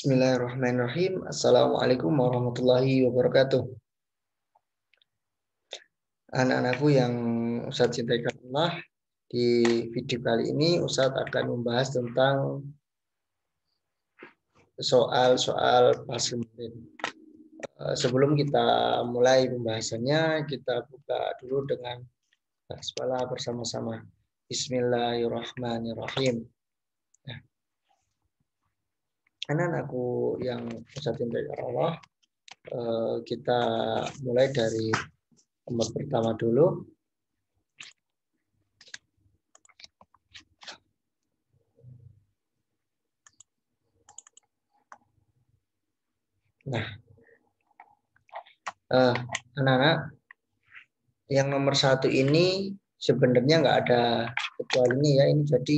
Bismillahirrahmanirrahim. Assalamualaikum warahmatullahi wabarakatuh. Anak-anakku yang Ustadz cintai Allah, di video kali ini Ustadz akan membahas tentang soal-soal pasal murid. Eh, sebelum kita mulai pembahasannya, kita buka dulu dengan basmalah bersama-sama. Bismillahirrahmanirrahim anakku yang bersatin dari Allah, eh, kita mulai dari nomor pertama dulu. Nah, eh, anak-anak, eh, yang nomor satu ini sebenarnya nggak ada kecuali ini ya, ini jadi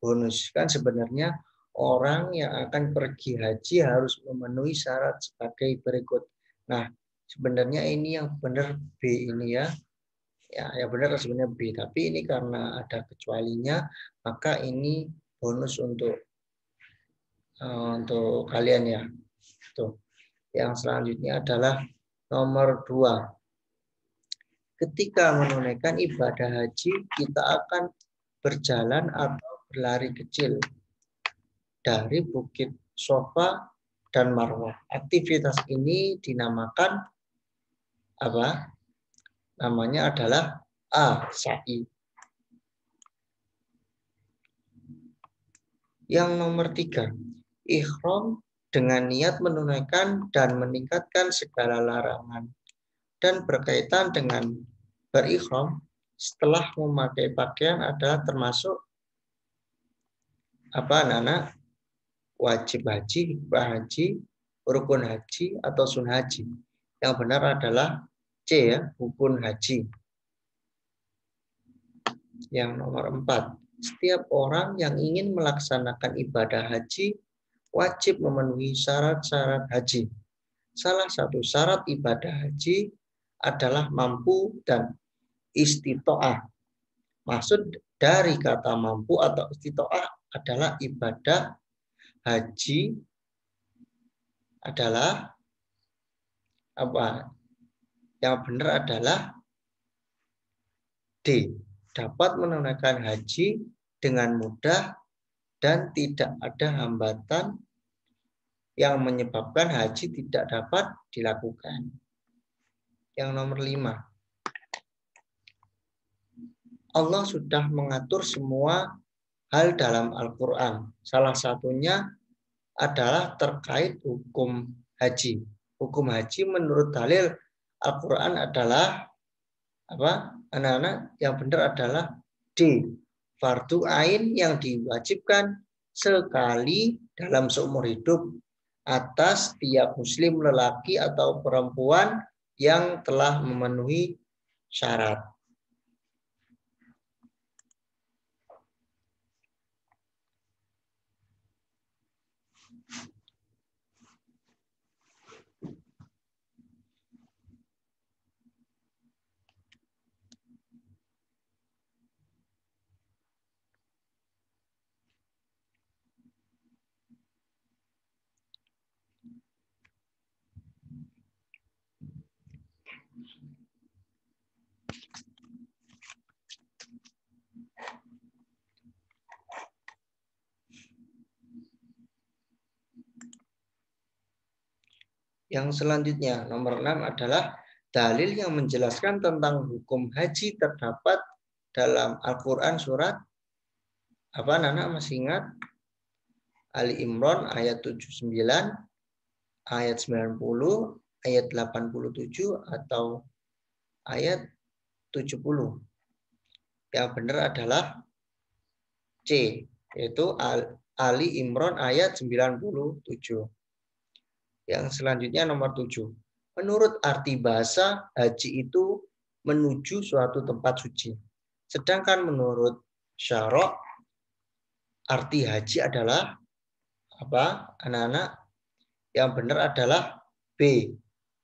bonus kan sebenarnya orang yang akan pergi haji harus memenuhi syarat sebagai berikut. Nah, sebenarnya ini yang benar B ini ya. Ya, yang benar sebenarnya B, tapi ini karena ada kecualinya, maka ini bonus untuk eh, untuk kalian ya. Tuh. Yang selanjutnya adalah nomor dua. Ketika menunaikan ibadah haji, kita akan berjalan atau berlari kecil dari Bukit Sofa dan Marwah. Aktivitas ini dinamakan apa? Namanya adalah A. Sa'i. Yang nomor tiga, Ikhrom dengan niat menunaikan dan meningkatkan segala larangan dan berkaitan dengan berikhrom. setelah memakai pakaian adalah termasuk apa anak-anak wajib haji, bahaji, haji, rukun haji, atau sun haji. Yang benar adalah C ya, rukun haji. Yang nomor empat, setiap orang yang ingin melaksanakan ibadah haji wajib memenuhi syarat-syarat haji. Salah satu syarat ibadah haji adalah mampu dan istitoah. Maksud dari kata mampu atau istitoah adalah ibadah haji adalah apa? Yang benar adalah D. Dapat menunaikan haji dengan mudah dan tidak ada hambatan yang menyebabkan haji tidak dapat dilakukan. Yang nomor lima, Allah sudah mengatur semua hal dalam Al-Quran. Salah satunya adalah terkait hukum haji. Hukum haji menurut dalil Al-Quran adalah apa anak-anak yang benar adalah D. Fardu ain yang diwajibkan sekali dalam seumur hidup atas tiap muslim lelaki atau perempuan yang telah memenuhi syarat. yang selanjutnya nomor enam adalah dalil yang menjelaskan tentang hukum haji terdapat dalam Al-Quran surat apa Nana masih ingat Ali Imran ayat 79 ayat 90 ayat 87 atau ayat 70 yang benar adalah C yaitu Ali Imran ayat 97 yang selanjutnya nomor tujuh. Menurut arti bahasa, haji itu menuju suatu tempat suci. Sedangkan menurut syarok, arti haji adalah apa anak-anak yang benar adalah B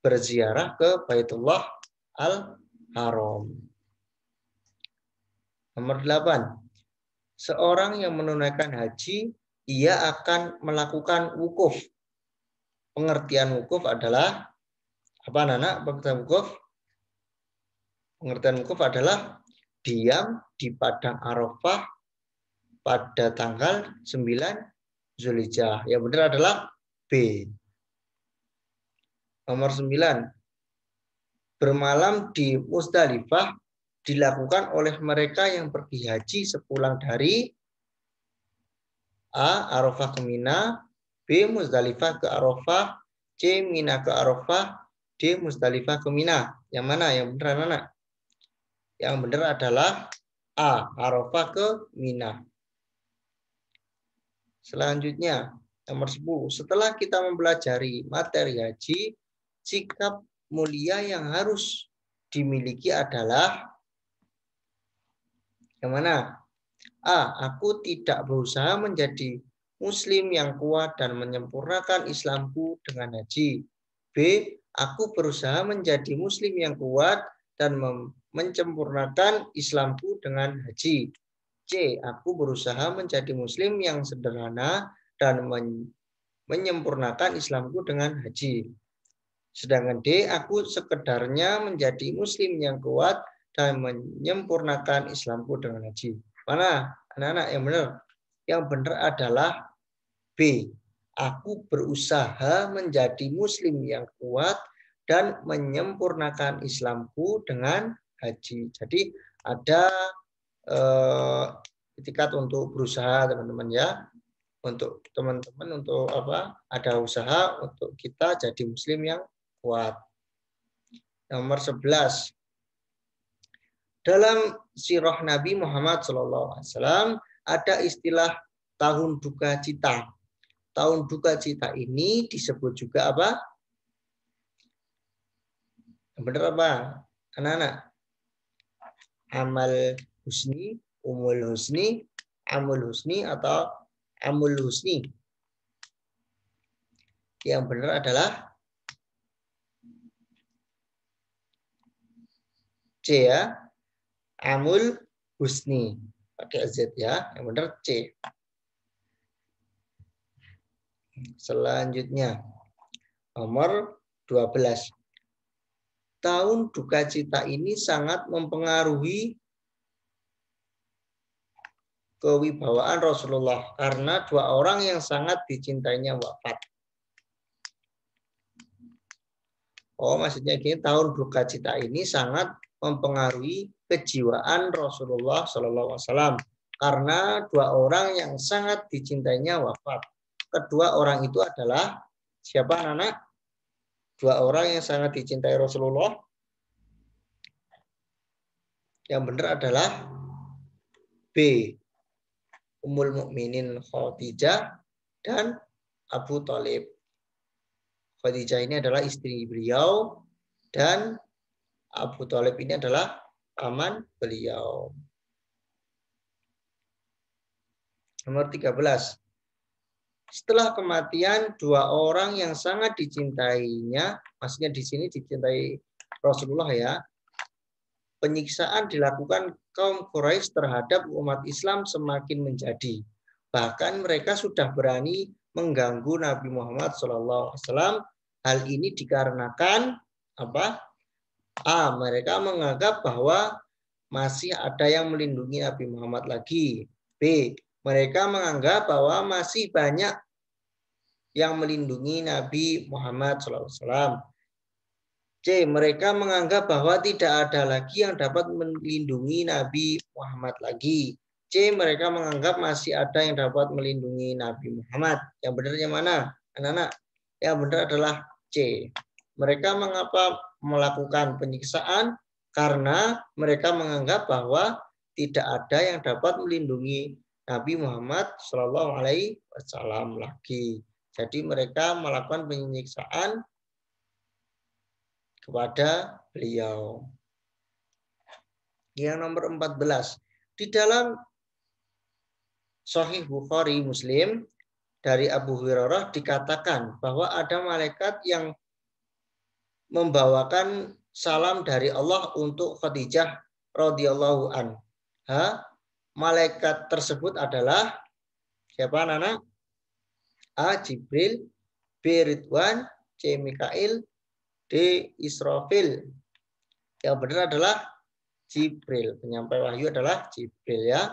berziarah ke Baitullah Al Haram. Nomor delapan Seorang yang menunaikan haji, ia akan melakukan wukuf pengertian wukuf adalah apa Nana? Pengertian wukuf? Pengertian wukuf adalah diam di padang Arafah pada tanggal 9 Zulhijjah. Yang benar adalah B. Nomor 9. Bermalam di Musdalifah dilakukan oleh mereka yang pergi haji sepulang dari A. Arafah ke Mina B Muzdalifah ke Arafah, C Mina ke Arafah, D Muzdalifah ke Mina. Yang mana yang benar anak? Yang benar adalah A Arafah ke Mina. Selanjutnya, nomor 10. Setelah kita mempelajari materi haji, sikap mulia yang harus dimiliki adalah yang mana? A. Aku tidak berusaha menjadi Muslim yang kuat dan menyempurnakan Islamku dengan haji. B. Aku berusaha menjadi Muslim yang kuat dan menyempurnakan Islamku dengan haji. C. Aku berusaha menjadi Muslim yang sederhana dan men menyempurnakan Islamku dengan haji. Sedangkan D, aku sekedarnya menjadi muslim yang kuat dan menyempurnakan Islamku dengan haji. Mana anak-anak yang benar? Yang benar adalah B. Aku berusaha menjadi muslim yang kuat dan menyempurnakan Islamku dengan haji. Jadi ada eh, etikat untuk berusaha teman-teman ya untuk teman-teman untuk apa ada usaha untuk kita jadi muslim yang kuat nomor 11 dalam sirah Nabi Muhammad SAW ada istilah tahun duka cita tahun duka cita ini disebut juga apa? benar apa? Anak-anak. Amal husni, umul husni, amul husni atau amul husni. Yang benar adalah C ya. Amul husni. Pakai Z ya. Yang benar C. Selanjutnya, nomor 12. Tahun duka cita ini sangat mempengaruhi kewibawaan Rasulullah karena dua orang yang sangat dicintainya wafat. Oh, maksudnya gini, tahun duka cita ini sangat mempengaruhi kejiwaan Rasulullah Shallallahu Alaihi Wasallam karena dua orang yang sangat dicintainya wafat kedua orang itu adalah siapa anak Dua orang yang sangat dicintai Rasulullah. Yang benar adalah B. Ummul Mukminin Khadijah dan Abu Talib. Khadijah ini adalah istri beliau dan Abu Talib ini adalah paman beliau. Nomor 13 setelah kematian dua orang yang sangat dicintainya, maksudnya di sini dicintai Rasulullah ya, penyiksaan dilakukan kaum Quraisy terhadap umat Islam semakin menjadi. Bahkan mereka sudah berani mengganggu Nabi Muhammad SAW. Hal ini dikarenakan apa? A. Mereka menganggap bahwa masih ada yang melindungi Nabi Muhammad lagi. B. Mereka menganggap bahwa masih banyak yang melindungi Nabi Muhammad SAW. C. Mereka menganggap bahwa tidak ada lagi yang dapat melindungi Nabi Muhammad lagi. C. Mereka menganggap masih ada yang dapat melindungi Nabi Muhammad. Yang benar yang mana, anak-anak? Yang benar adalah C. Mereka mengapa melakukan penyiksaan? Karena mereka menganggap bahwa tidak ada yang dapat melindungi Nabi Muhammad SAW lagi. Jadi mereka melakukan penyiksaan kepada beliau. Yang nomor 14. Di dalam Sahih Bukhari Muslim dari Abu Hurairah dikatakan bahwa ada malaikat yang membawakan salam dari Allah untuk Khadijah radhiyallahu anha. Malaikat tersebut adalah siapa anak-anak? A. Jibril B. Ridwan C. Mikail D. Israfil yang benar adalah Jibril penyampai wahyu adalah Jibril ya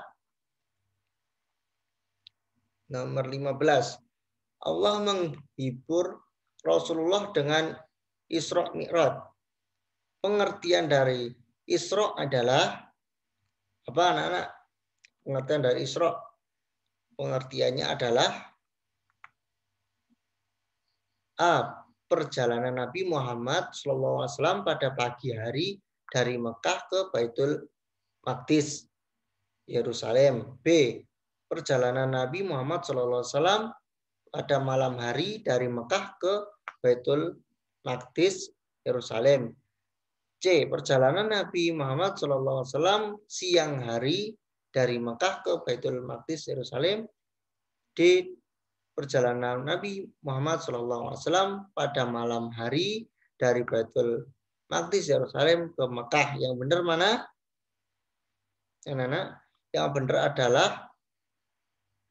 nomor 15 Allah menghibur Rasulullah dengan Isra Mi'raj pengertian dari Isra adalah apa anak-anak pengertian dari Isra pengertiannya adalah A. Perjalanan Nabi Muhammad SAW pada pagi hari dari Mekah ke Baitul Maqdis, Yerusalem. B. Perjalanan Nabi Muhammad SAW pada malam hari dari Mekah ke Baitul Maqdis, Yerusalem. C. Perjalanan Nabi Muhammad SAW siang hari dari Mekah ke Baitul Maqdis, Yerusalem. D perjalanan Nabi Muhammad SAW pada malam hari dari Baitul Maqdis Yerusalem ke Mekah. Yang benar mana? Yang mana? Yang benar adalah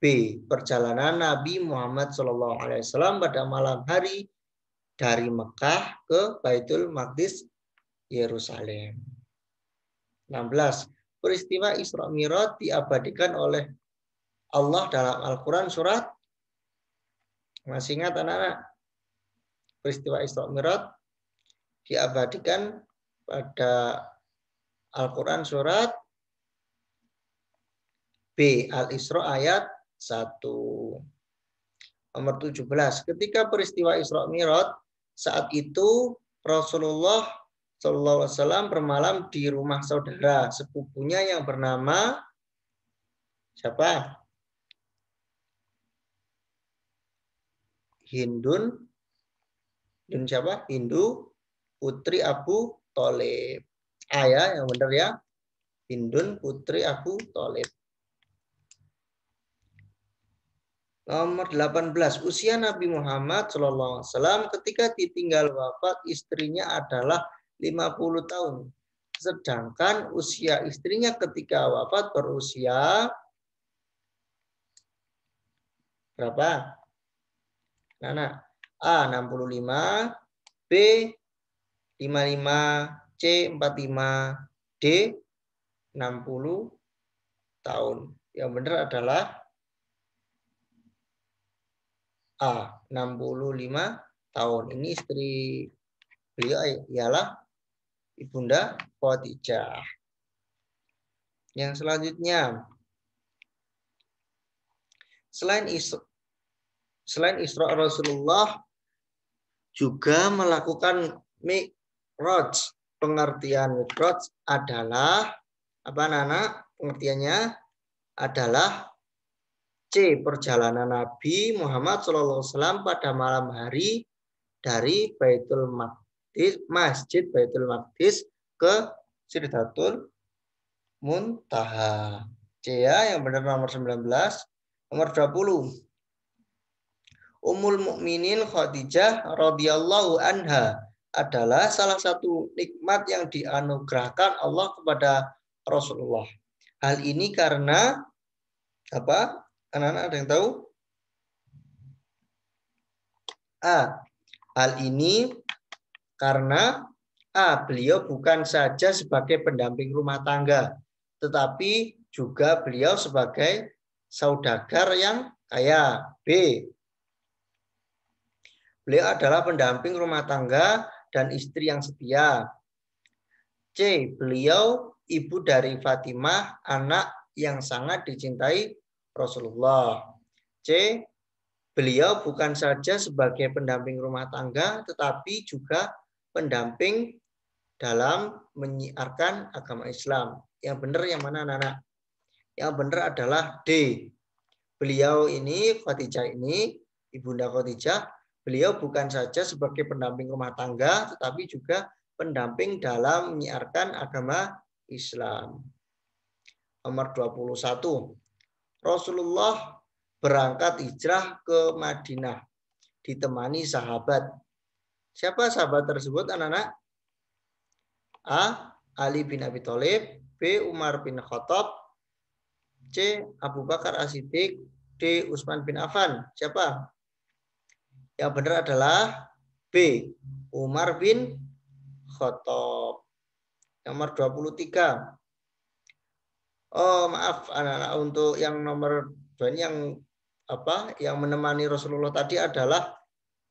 B. Perjalanan Nabi Muhammad SAW pada malam hari dari Mekah ke Baitul Maqdis Yerusalem. 16. Peristiwa Isra Mi'raj diabadikan oleh Allah dalam Al-Quran surat masih ingat anak-anak? Peristiwa Isra Mi'raj diabadikan pada Al-Quran surat B. Al-Isra ayat 1. Nomor 17. Ketika peristiwa Isra Mi'raj, saat itu Rasulullah Shallallahu Alaihi Wasallam bermalam di rumah saudara sepupunya yang bernama siapa? Hindun Hindun siapa? Hindu putri Abu Tolib. ah, ya, yang benar ya. Hindun putri Abu Tolib. Nomor 18, usia Nabi Muhammad SAW ketika ditinggal wafat istrinya adalah 50 tahun. Sedangkan usia istrinya ketika wafat berusia berapa? Nah, nah. A 65, B 55, C 45, D 60 tahun. Yang benar adalah A 65 tahun. Ini istri beliau ialah Ibunda Khadijah. Yang selanjutnya Selain selain Isra Rasulullah juga melakukan Mi'raj. Pengertian Mi'raj adalah apa Nana? Pengertiannya adalah C. Perjalanan Nabi Muhammad SAW pada malam hari dari Baitul Maqdis, Masjid Baitul Maqdis ke Sidratul Muntaha. C ya, yang benar nomor 19. Nomor 20. Umul Mukminin Khadijah radhiyallahu anha adalah salah satu nikmat yang dianugerahkan Allah kepada Rasulullah. Hal ini karena apa? Anak-anak ada yang tahu? A. Hal ini karena A. Beliau bukan saja sebagai pendamping rumah tangga, tetapi juga beliau sebagai saudagar yang kaya. B Beliau adalah pendamping rumah tangga dan istri yang setia. C. Beliau ibu dari Fatimah, anak yang sangat dicintai Rasulullah. C. Beliau bukan saja sebagai pendamping rumah tangga, tetapi juga pendamping dalam menyiarkan agama Islam. Yang benar yang mana anak-anak? Yang benar adalah D. Beliau ini, Khadijah ini, Ibunda Khadijah, beliau bukan saja sebagai pendamping rumah tangga, tetapi juga pendamping dalam menyiarkan agama Islam. Nomor 21. Rasulullah berangkat hijrah ke Madinah ditemani sahabat. Siapa sahabat tersebut anak-anak? A. Ali bin Abi Thalib, B. Umar bin Khattab, C. Abu Bakar As-Siddiq, D. Utsman bin Affan. Siapa? Yang benar adalah B. Umar bin Khattab. Nomor 23. Oh, maaf anak-anak untuk yang nomor dan yang apa yang menemani Rasulullah tadi adalah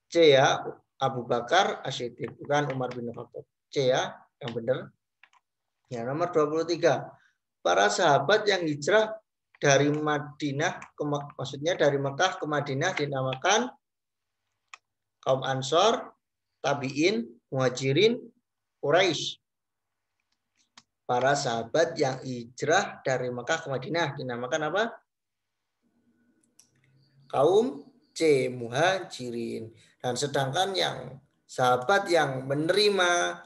C ya Abu Bakar Asyidik bukan Umar bin Khattab. C ya yang benar. Ya nomor 23. Para sahabat yang hijrah dari Madinah ke, maksudnya dari Mekah ke Madinah dinamakan kaum Ansor, Tabi'in, Muhajirin, Quraisy. Para sahabat yang hijrah dari Mekah ke Madinah dinamakan apa? Kaum C, Muhajirin. Dan sedangkan yang sahabat yang menerima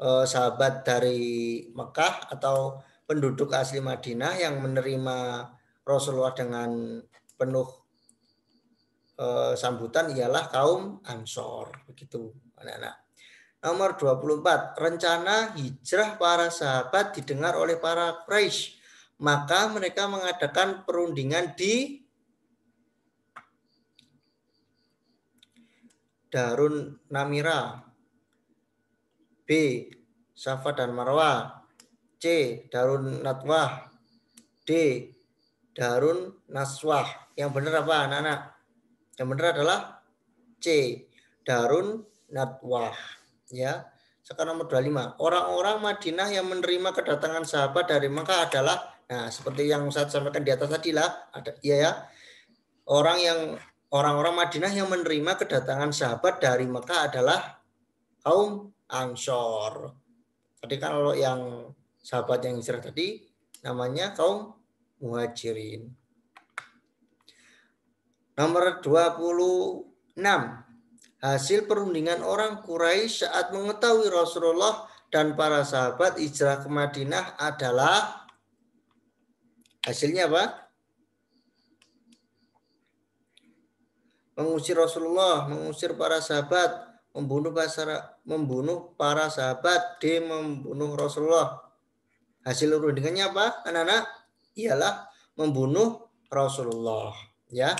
eh, sahabat dari Mekah atau penduduk asli Madinah yang menerima Rasulullah dengan penuh Eh, sambutan ialah kaum Ansor begitu anak-anak. Nomor 24, rencana hijrah para sahabat didengar oleh para Quraisy. Maka mereka mengadakan perundingan di Darun Namira. B. Safa dan Marwa. C. Darun Natwah. D. Darun Naswah. Yang benar apa anak-anak? Yang benar adalah C. Darun Natwah. Ya. Sekarang nomor 25. Orang-orang Madinah yang menerima kedatangan sahabat dari Mekah adalah nah seperti yang saya sampaikan di atas tadi lah ada iya ya. Orang yang orang-orang Madinah yang menerima kedatangan sahabat dari Mekah adalah kaum Ansor. Tadi kan kalau yang sahabat yang istirahat tadi namanya kaum Muhajirin. Nomor 26. Hasil perundingan orang Quraisy saat mengetahui Rasulullah dan para sahabat hijrah ke Madinah adalah hasilnya apa? Mengusir Rasulullah, mengusir para sahabat, membunuh para membunuh para sahabat, di membunuh Rasulullah. Hasil perundingannya apa, anak-anak? Ialah membunuh Rasulullah, ya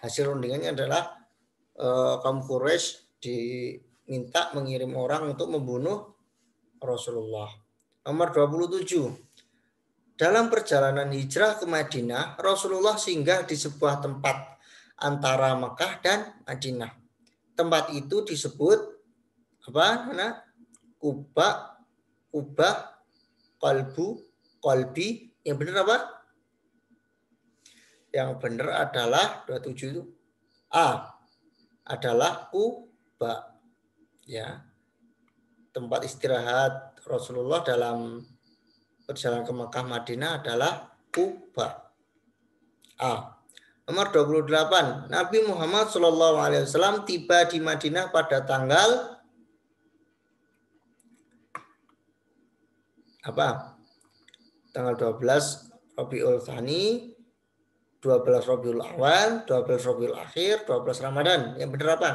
hasil rundingannya adalah uh, kaum Quraisy diminta mengirim orang untuk membunuh Rasulullah. Nomor 27. Dalam perjalanan hijrah ke Madinah, Rasulullah singgah di sebuah tempat antara Mekah dan Madinah. Tempat itu disebut apa? Mana? Kuba, Kuba, Kolbu, Kolbi. Yang benar apa? yang benar adalah 27 itu A adalah Kuba. Ya. Tempat istirahat Rasulullah dalam perjalanan ke Mekah Madinah adalah Kuba. A. Nomor 28, Nabi Muhammad SAW tiba di Madinah pada tanggal apa? Tanggal 12 Rabiul Thani 12 Rabiul iya. Awal, 12 Rabiul iya. Akhir, 12 Ramadan. Yang benar apa?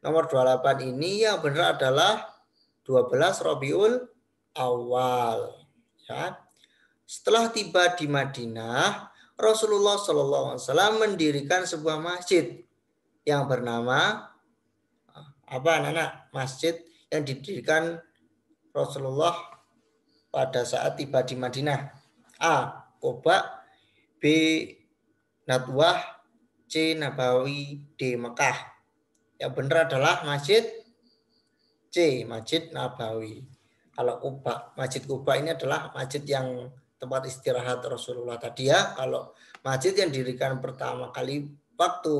Nomor 28 ini yang benar adalah 12 Rabiul Awal. Ya. Setelah tiba di Madinah, Rasulullah SAW mendirikan sebuah masjid yang bernama apa anak-anak masjid yang didirikan Rasulullah pada saat tiba di Madinah. A. Koba. B. Natwah, C. Nabawi, D. Mekah. Yang benar adalah Masjid C. Masjid Nabawi. Kalau Kuba, Masjid Kuba ini adalah masjid yang tempat istirahat Rasulullah tadi ya. Kalau masjid yang didirikan pertama kali waktu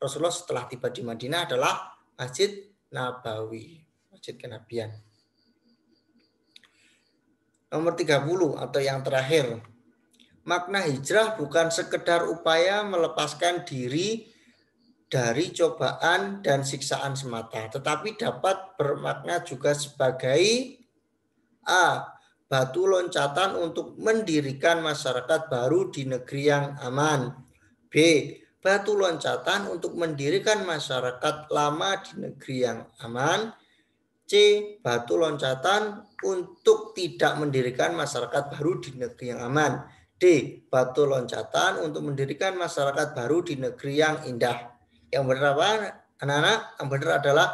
Rasulullah setelah tiba di Madinah adalah Masjid Nabawi, Masjid Kenabian. Nomor 30 atau yang terakhir, makna hijrah bukan sekedar upaya melepaskan diri dari cobaan dan siksaan semata, tetapi dapat bermakna juga sebagai a batu loncatan untuk mendirikan masyarakat baru di negeri yang aman. B. Batu loncatan untuk mendirikan masyarakat lama di negeri yang aman. C. Batu loncatan untuk tidak mendirikan masyarakat baru di negeri yang aman. D. Batu loncatan untuk mendirikan masyarakat baru di negeri yang indah. Yang benar apa anak-anak? Yang benar adalah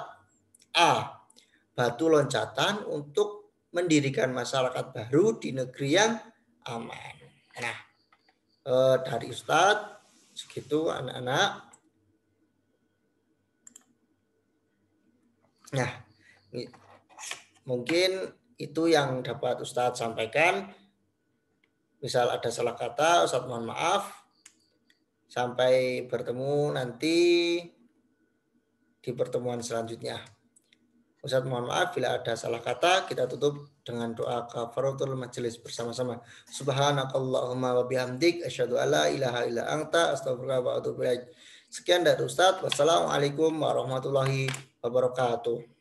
A. Batu loncatan untuk mendirikan masyarakat baru di negeri yang aman. Nah, eh, dari Ustadz segitu anak-anak. Nah, mungkin itu yang dapat Ustadz sampaikan misal ada salah kata, Ustaz mohon maaf. Sampai bertemu nanti di pertemuan selanjutnya. Ustaz mohon maaf bila ada salah kata, kita tutup dengan doa kafaratul majelis bersama-sama. Subhanakallahumma wa bihamdik asyhadu alla ilaha illa anta astaghfiruka wa atubu ilaik. Sekian dari Ustaz. Wassalamualaikum warahmatullahi wabarakatuh.